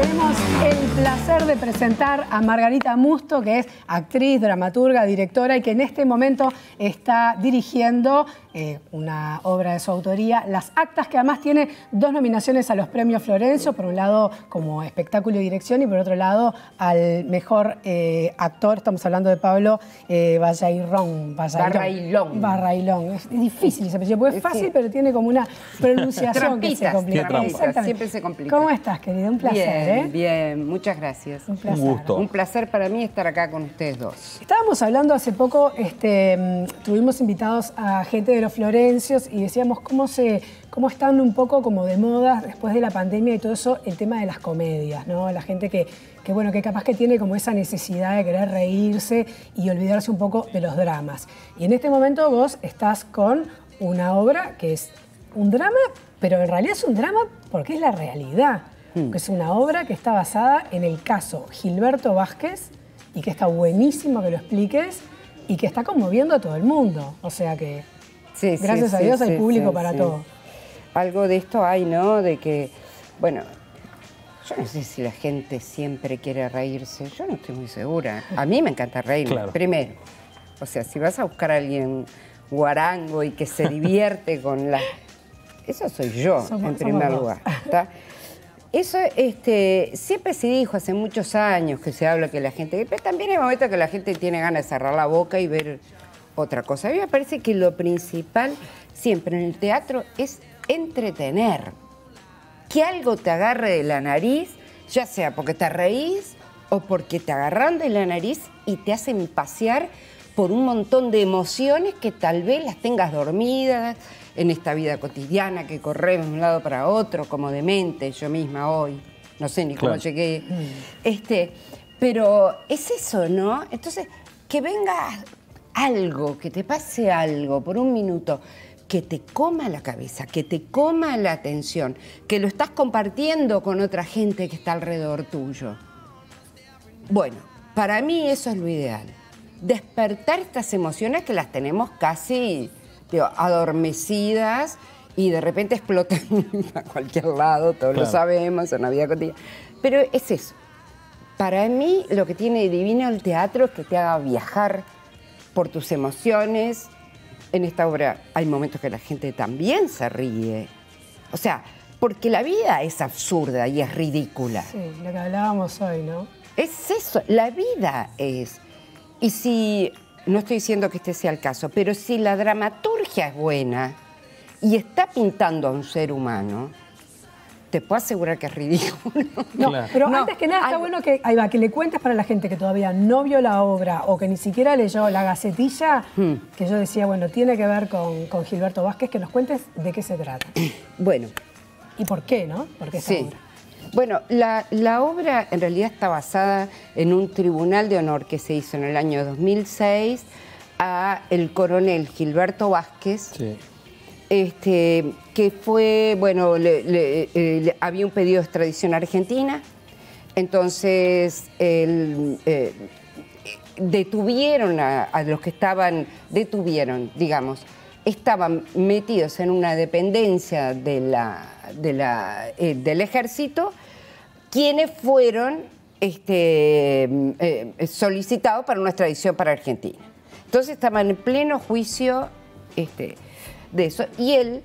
Tenemos el placer de presentar a Margarita Musto, que es actriz, dramaturga, directora y que en este momento está dirigiendo eh, una obra de su autoría, Las Actas, que además tiene dos nominaciones a los premios Florencio, por un lado como espectáculo y dirección y por otro lado al mejor eh, actor, estamos hablando de Pablo eh, Barrailón. Barrailón. Es difícil ese porque es fácil, pero tiene como una pronunciación que se complica. Siempre se complica. ¿Cómo estás, querida? Un placer. Bien, ¿eh? bien. muchas gracias. Un, gusto. Un placer para mí estar acá con ustedes dos. Estábamos hablando hace poco, este, mm, tuvimos invitados a gente de los florencios y decíamos cómo se cómo están un poco como de moda después de la pandemia y todo eso el tema de las comedias, ¿no? La gente que, bueno, que capaz que tiene como esa necesidad de querer reírse y olvidarse un poco de los dramas. Y en este momento vos estás con una obra que es un drama, pero en realidad es un drama porque es la realidad. Que hmm. es una obra que está basada en el caso Gilberto Vázquez y que está buenísimo que lo expliques y que está conmoviendo a todo el mundo. O sea que Gracias a Dios hay público para todo. Algo de esto hay, ¿no? De que, bueno, yo no sé si la gente siempre quiere reírse, yo no estoy muy segura. A mí me encanta reír, primero. O sea, si vas a buscar a alguien guarango y que se divierte con la... Eso soy yo, en primer lugar. Eso este, siempre se dijo hace muchos años que se habla que la gente... Pero también hay momentos que la gente tiene ganas de cerrar la boca y ver otra cosa. A mí me parece que lo principal siempre en el teatro es entretener. Que algo te agarre de la nariz, ya sea porque te reís o porque te agarran de la nariz y te hacen pasear por un montón de emociones que tal vez las tengas dormidas en esta vida cotidiana que corremos de un lado para otro, como demente yo misma hoy. No sé ni cómo llegué. Mm. Este, pero es eso, ¿no? Entonces, que vengas algo, que te pase algo por un minuto que te coma la cabeza, que te coma la atención, que lo estás compartiendo con otra gente que está alrededor tuyo. Bueno, para mí eso es lo ideal. Despertar estas emociones que las tenemos casi adormecidas y de repente explotan a cualquier lado, todos lo sabemos, en la vida cotidiana. Pero es eso. Para mí lo que tiene divino el teatro es que te haga viajar, por tus emociones. En esta obra hay momentos que la gente también se ríe. O sea, porque la vida es absurda y es ridícula. Sí, lo que hablábamos hoy, ¿no? Es eso, la vida es. Y si, no estoy diciendo que este sea el caso, pero si la dramaturgia es buena y está pintando a un ser humano, te puedo asegurar que es ridículo. No, pero antes que nada, está bueno que, le cuentes para la gente que todavía no vio la obra o que ni siquiera leyó la gacetilla, hmm. que yo decía, bueno, tiene que ver con, Gilberto Vázquez, que nos cuentes de qué se trata. Bueno. ¿Y por qué, no? Porque sí. Obra. Bueno, la, la obra en realidad está basada en un tribunal de honor que se hizo en el año 2006 a el coronel Gilberto Vázquez, sí este, que fue, bueno, eh, había un pedido de extradición a Argentina, entonces eh, detuvieron a, los que estaban, detuvieron, digamos, estaban metidos en una dependencia de eh, del ejército, quienes fueron este, solicitados para una extradición para Argentina. Entonces estaban en pleno juicio. Este, eso. Y él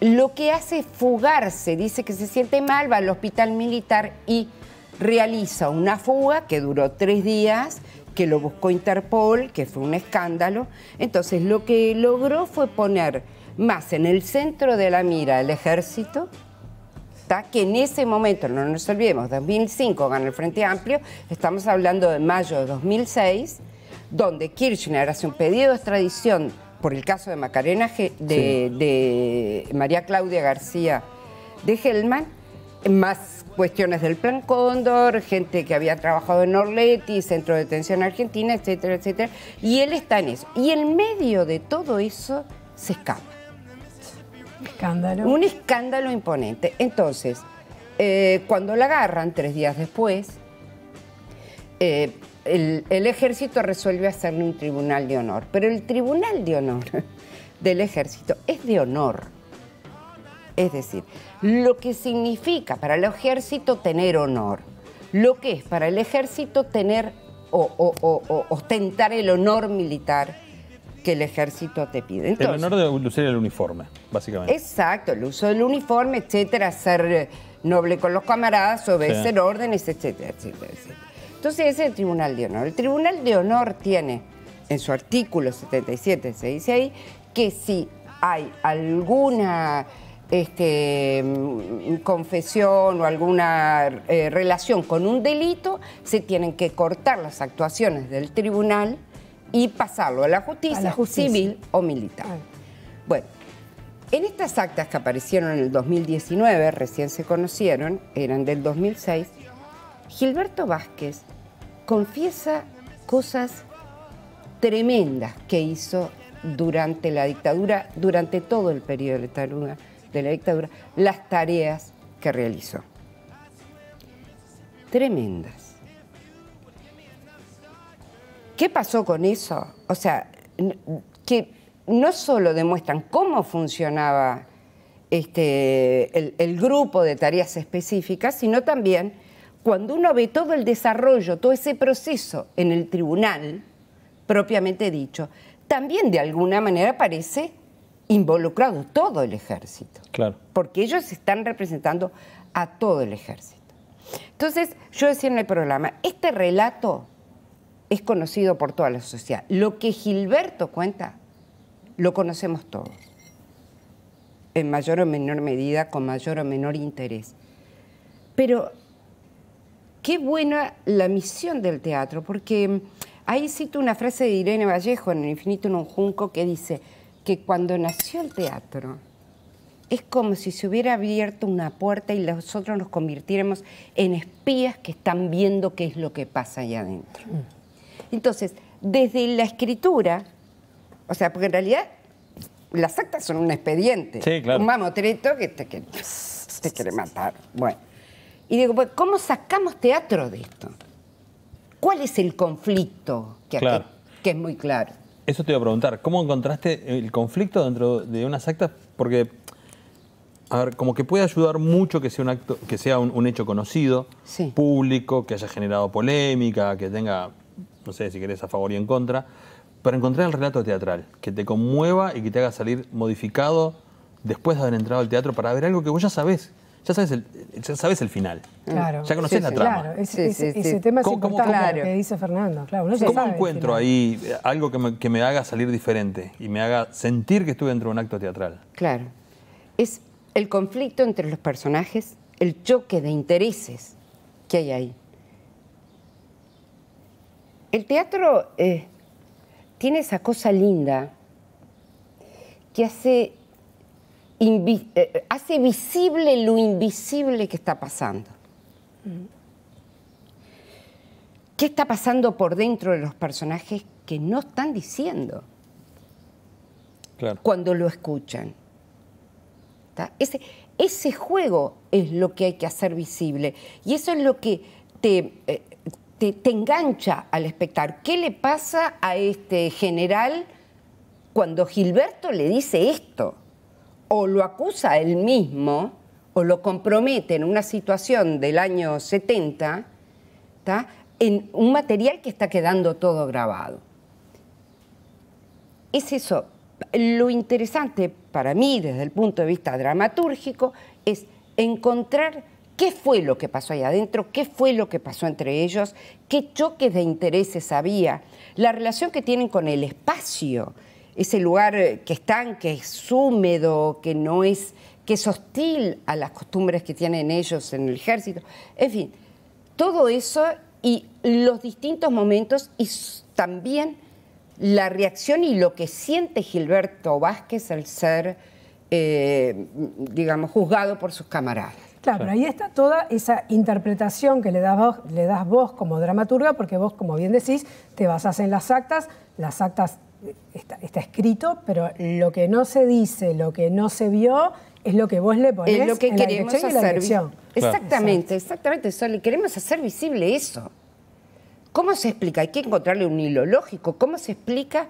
lo que hace es fugarse, dice que se siente mal, va al hospital militar y realiza una fuga que duró tres días, que lo buscó Interpol, que fue un escándalo. Entonces lo que logró fue poner más en el centro de la mira el ejército, que en ese momento, no nos olvidemos, 2005 gana el Frente Amplio, estamos hablando de mayo de 2006, donde Kirchner hace un pedido de extradición por el caso de Macarena, de, María Claudia García de Gelman, más cuestiones del Plan Cóndor, gente que había trabajado en Orleti, Centro de Detención Argentina, etcétera, etcétera. Y él está en eso. Y en medio de todo eso se escapa. Escándalo. Un escándalo imponente. Entonces, eh, cuando la agarran tres días después, eh, el, ejército resuelve hacerle un tribunal de honor, pero el tribunal de honor del ejército es de honor. Es decir, lo que significa para el ejército tener honor, lo que es para el ejército tener o, ostentar el honor militar que el ejército te pide. el honor de lucir el uniforme, básicamente. Exacto, el uso del uniforme, etcétera, ser eh, noble con los camaradas, obedecer órdenes, etcétera, etcétera, etcétera. Entonces ese es el Tribunal de Honor. El Tribunal de Honor tiene en su artículo 77, se dice ahí, que si hay alguna este, mm, confesión o alguna eh, relación con un delito, se tienen que cortar las actuaciones del tribunal y pasarlo a la justicia, civil o militar. Ah. Bueno, en estas actas que aparecieron en el 2019, recién se conocieron, eran del 2006, Gilberto Vázquez confiesa cosas tremendas que hizo durante la dictadura, durante todo el periodo de la dictadura, las tareas que realizó. Tremendas. ¿Qué pasó con eso? O sea, que no solo demuestran cómo funcionaba este, el grupo de tareas específicas, sino también cuando uno ve todo el desarrollo, todo ese proceso en el tribunal, propiamente dicho, también de alguna manera parece involucrado todo el ejército. Claro. Porque ellos están representando a todo el ejército. Entonces, yo decía en el programa, este relato es conocido por toda la sociedad. Lo que Gilberto cuenta, lo conocemos todos, en mayor o menor medida, con mayor o menor interés. Pero qué buena la misión del teatro, porque mm, ahí cito una frase de Irene Vallejo en El infinito en un junco que dice que cuando nació el teatro es como si se hubiera abierto una puerta y nosotros nos convirtiéramos en espías que están viendo qué es lo que pasa allá adentro. Mm. Entonces, desde la escritura, o sea, porque en realidad las actas son un expediente. Un mamotreto que que te quiere matar. Bueno. Y digo, ¿cómo sacamos teatro de esto? ¿Cuál es el conflicto que, es muy claro? Eso te iba a preguntar, ¿cómo encontraste el conflicto dentro de unas actas? Porque, a ver, como que puede ayudar mucho que sea un acto, que sea un, hecho conocido, público, que haya generado polémica, que tenga, no sé si querés a favor y en contra, para encontrar el relato teatral, que te conmueva y que te haga salir modificado después de haber entrado al teatro para ver algo que vos ya sabés ya sabes el, el final. Claro. Ya conoces la trama. Claro, ese, tema es importante claro. que dice Fernando. ¿Cómo encuentro ahí eh, algo que me, haga salir diferente y me haga sentir que estuve dentro de un acto teatral? Claro. Es el conflicto entre los personajes, el choque de intereses que hay ahí. El teatro eh, tiene esa cosa linda que hace eh, eh, hace visible lo invisible que está pasando. ¿Qué está pasando por dentro de los personajes que no están diciendo cuando lo escuchan? Ese, ese, juego es lo que hay que hacer visible y eso es lo que te, eh, te, engancha al espectar ¿Qué le pasa a este general cuando Gilberto le dice esto? o lo acusa él mismo o lo compromete en una situación del año 70, en un material que está quedando todo grabado. Es eso. Lo interesante para mí desde el punto de vista dramatúrgico es encontrar qué fue lo que pasó ahí adentro, qué fue lo que pasó entre ellos, qué choques de intereses había, la relación que tienen con el espacio, ese lugar eh, que están, que es húmedo, que no es, que es hostil a las costumbres que tienen ellos en el ejército. En fin, todo eso y los distintos momentos y también la reacción y lo que siente Gilberto Vázquez al ser, eh, digamos, juzgado por sus camaradas. Claro, pero ahí está toda esa interpretación que le das, le das vos como dramaturga, porque vos, como bien decís, te basás en las actas, las actas está, escrito, pero lo que no se dice, lo que no se vio, es lo que vos le ponés lo que en la hacer. Y Exactamente, exactamente. queremos hacer visible eso. ¿Cómo se explica? Hay que encontrarle un hilo lógico. ¿Cómo se explica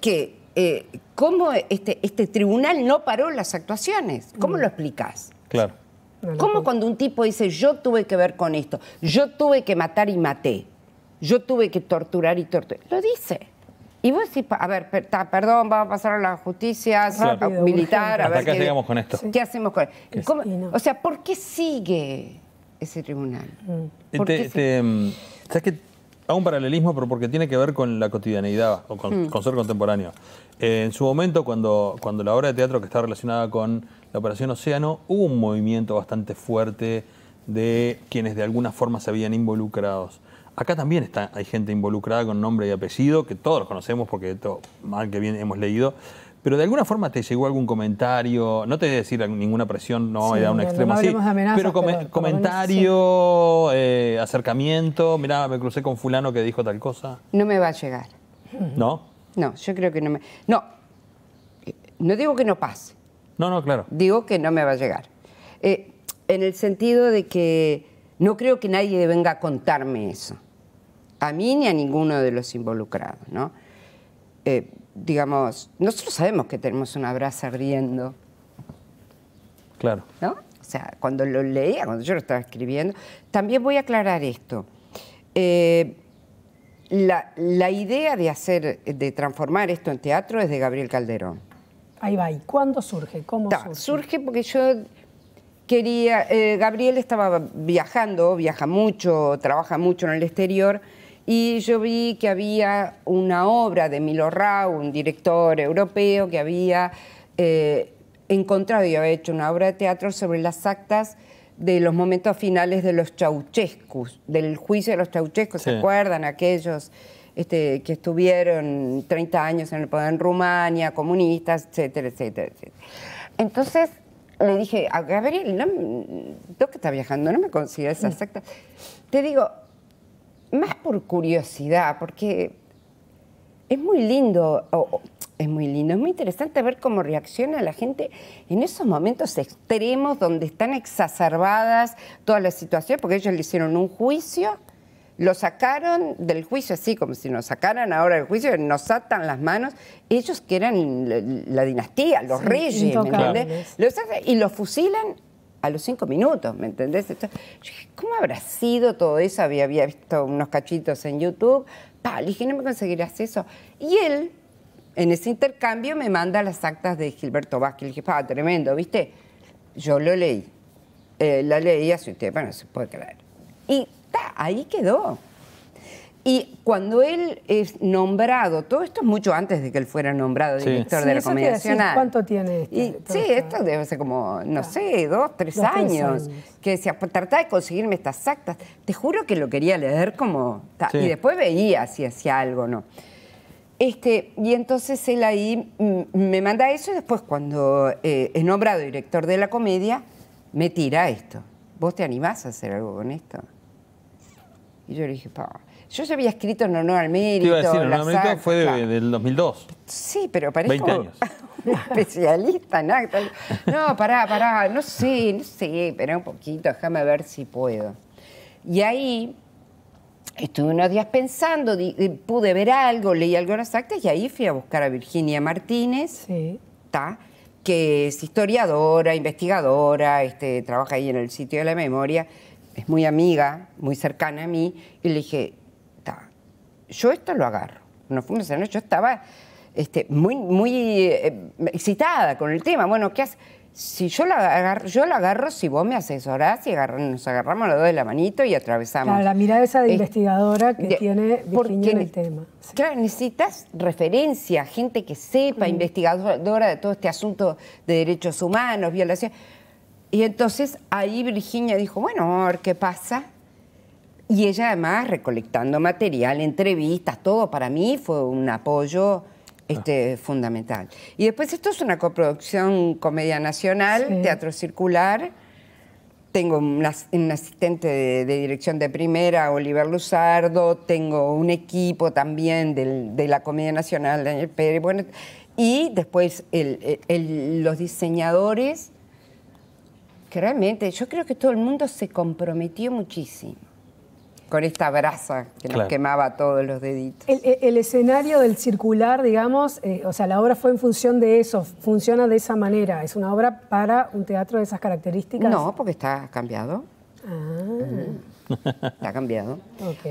que eh, cómo este, este, tribunal no paró las actuaciones? ¿Cómo mm. lo explicas? Claro. ¿Cómo cuando un tipo dice yo tuve que ver con esto, yo tuve que matar y maté, yo tuve que torturar y torturar? Lo dice. Y vos decís, a ver, perdón, vamos a pasar a la justicia militar, a ver qué, llegamos con esto. qué hacemos con esto. O sea, ¿por qué sigue ese tribunal? Mm. Mm, ¿Sabes que Hago un paralelismo, pero porque tiene que ver con la cotidianeidad, o mm. con, ser contemporáneo. Eh, en su momento, cuando, cuando la obra de teatro que está relacionada con la Operación Océano, hubo un movimiento bastante fuerte de quienes de alguna forma se habían involucrado. Acá también está, hay gente involucrada con nombre y apellido, que todos conocemos porque esto mal que bien hemos leído, pero de alguna forma te llegó algún comentario, no te voy a decir ninguna presión, no era un extremo no pero, comentario, eh, acercamiento, mira me crucé con fulano que dijo tal cosa. No me va a llegar. ¿No? No, yo creo que no me... No, no digo que no pase. No, no, claro. Digo que no me va a llegar. Eh, en el sentido de que no creo que nadie venga a contarme eso, a mí ni a ninguno de los involucrados, ¿no? Eh, digamos, nosotros sabemos que tenemos una brasa riendo. Claro. ¿No? O sea, cuando lo leía, cuando yo lo estaba escribiendo, también voy a aclarar esto. Eh, la, idea de hacer, de transformar esto en teatro es de Gabriel Calderón. Ahí va, ¿y cuándo surge? ¿Cómo surge? Surge porque yo quería, eh, Gabriel estaba viajando, viaja mucho, trabaja mucho en el exterior, y yo vi que había una obra de Milo Rau, un director europeo, que había eh, encontrado y había hecho una obra de teatro sobre las actas de los momentos finales de los chauchescos, del juicio de los chauchescos, ¿se acuerdan? Aquellos este, que estuvieron 30 años en el poder en Rumania, comunistas, etcétera, etcétera, etcétera. Entonces, le dije a Gabriel, no, tú que estás viajando, no me consideres mm. esa secta. Te digo, más por curiosidad, porque es muy lindo, es muy lindo, es muy interesante ver cómo reacciona la gente en esos momentos extremos donde están exacerbadas todas las situaciones, porque ellos le hicieron un juicio lo sacaron del juicio así, como si nos sacaran ahora del juicio, nos atan las manos. Ellos que eran la, dinastía, los reyes, ¿me y los fusilan a los cinco minutos, ¿me entendés? ¿cómo habrá sido todo eso? Había, había visto unos cachitos en YouTube. Pa, le dije, no me conseguirás eso. Y él, en ese intercambio, me manda las actas de Gilberto Vázquez. Le dije, pa, tremendo, ¿viste? Yo lo leí. Eh, la leí hace usted, bueno, se puede creer. Y ahí quedó. Y cuando él es nombrado, todo esto es mucho antes de que él fuera nombrado director de la Comedia Nacional. ¿Cuánto tiene esto? sí, esto debe ser como, no sé, dos, tres, años, Que decía, pues trataba de conseguirme estas actas. Te juro que lo quería leer como... Y después veía si hacía algo o no. Este, y entonces él ahí me manda eso y después cuando eh, es nombrado director de la comedia, me tira esto. ¿Vos te animás a hacer algo con esto? Y yo le dije, Yo ya había escrito en honor al mérito. iba a fue del 2002. Sí, pero parece 20 años. especialista en acta. No, pará, pará, no sé, no sé, pero un poquito, déjame ver si puedo. Y ahí estuve unos días pensando, eh, pude ver algo, leí algunas actas y ahí fui a buscar a Virginia Martínez, que es historiadora, investigadora, este, trabaja ahí en el sitio de la memoria es muy amiga, muy cercana a mí, y le dije, yo esto lo agarro. No fuimos un yo estaba este, muy, muy eh, excitada con el tema. Bueno, ¿qué haces? Si yo la agarro, yo la agarro si vos me asesorás y nos agarramos los dos de la manito y atravesamos. Claro, la mirada esa de investigadora que tiene Virginia en el tema. Claro, necesitas referencia, gente que sepa, mm. investigadora de todo este asunto de derechos humanos, violaciones. Y entonces ahí Virginia dijo, bueno, a ver qué pasa. Y ella además recolectando material, entrevistas, todo para mí fue un apoyo este, ah. fundamental. Y después esto es una coproducción Comedia Nacional, Teatro Circular. Tengo un, asistente de, dirección de primera, Oliver Luzardo, tengo un equipo también del, de la Comedia Nacional, Daniel Pérez, bueno, y después el, los diseñadores realmente yo creo que todo el mundo se comprometió muchísimo con esta brasa que nos quemaba todos los deditos. El, escenario del circular, digamos, eh, o sea, la obra fue en función de eso, funciona de esa manera, es una obra para un teatro de esas características. No, porque está cambiado. Ah. Está cambiado.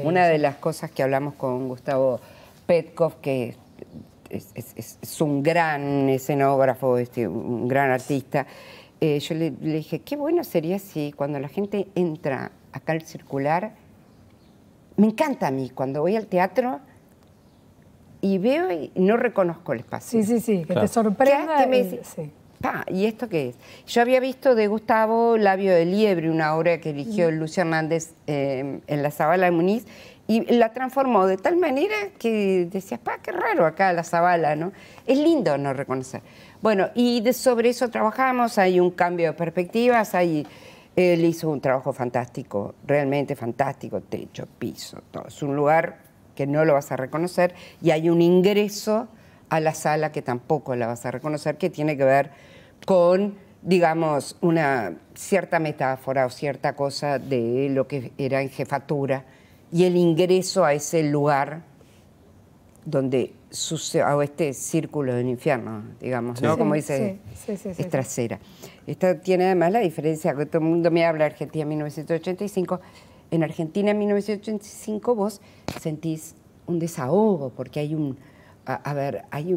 Una de las cosas que hablamos con Gustavo Petkov, que es, un gran escenógrafo, este, un gran artista, eh, yo le, dije, qué bueno sería si cuando la gente entra acá al circular, me encanta a mí cuando voy al teatro y veo y no reconozco el espacio. Sí, sí, sí, que te sorprenda. me ¿Y esto qué es? Yo había visto de Gustavo Labio de Liebre, una obra que eligió sí. Lucio Hernández em, en la Zabala de Muniz, y la transformó de tal manera que decías, pa, qué raro acá la Zabala, ¿no? Es lindo no reconocer. Bueno, y sobre eso trabajamos, hay un cambio de perspectivas, hay, él hizo un trabajo fantástico, realmente fantástico, techo, piso, todo. Es un lugar que no lo vas a reconocer y hay un ingreso a la sala que tampoco la vas a reconocer, que tiene que ver con, digamos, una cierta metáfora o cierta cosa de lo que era en jefatura y el ingreso a ese lugar donde sucede o este círculo del infierno, digamos, ¿no? Como dice, es trasera. Esta tiene además la diferencia, que todo el mundo me habla Argentina en 1985. En Argentina en 1985 vos sentís un desahogo, porque hay hay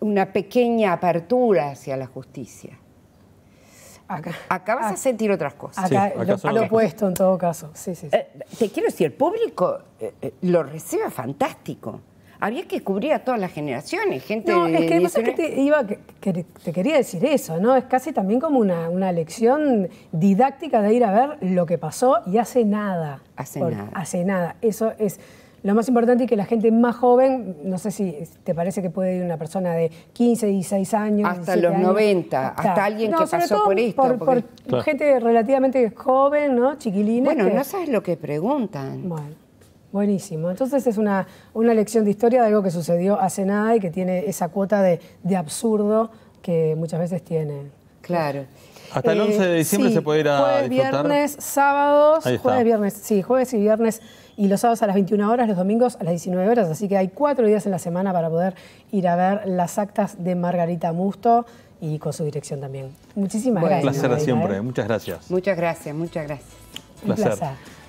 una pequeña apertura hacia la justicia. Acá. vas a sentir otras cosas. Acá, lo, opuesto en todo caso. Sí, sí, eh, te quiero decir, el público eh, eh, lo recibe fantástico. Había que cubrir a todas las generaciones, gente. No, es que, te, iba, te quería decir eso, ¿no? Es casi también como una, lección didáctica de ir a ver lo que pasó y hace nada. Hace nada. Hace nada. Eso es. Lo más importante es que la gente más joven, no sé si te parece que puede ir una persona de 15, 16 años. Hasta los 90, hasta, alguien que pasó por esto. Por, gente relativamente joven, ¿no? Chiquilina. Bueno, no sabes lo que preguntan. Bueno, buenísimo. Entonces es una, una lección de historia de algo que sucedió hace nada y que tiene esa cuota de, absurdo que muchas veces tiene. Claro. Hasta el 11 de diciembre eh, se puede ir a jueves, viernes, sábados, jueves, viernes, sí, jueves y viernes y los sábados a las 21 horas, los domingos a las 19 horas, así que hay cuatro días en la semana para poder ir a ver las actas de Margarita Musto y con su dirección también. Muchísimas gracias. Un placer siempre, ¿eh? muchas gracias. Muchas gracias, muchas gracias. Un placer.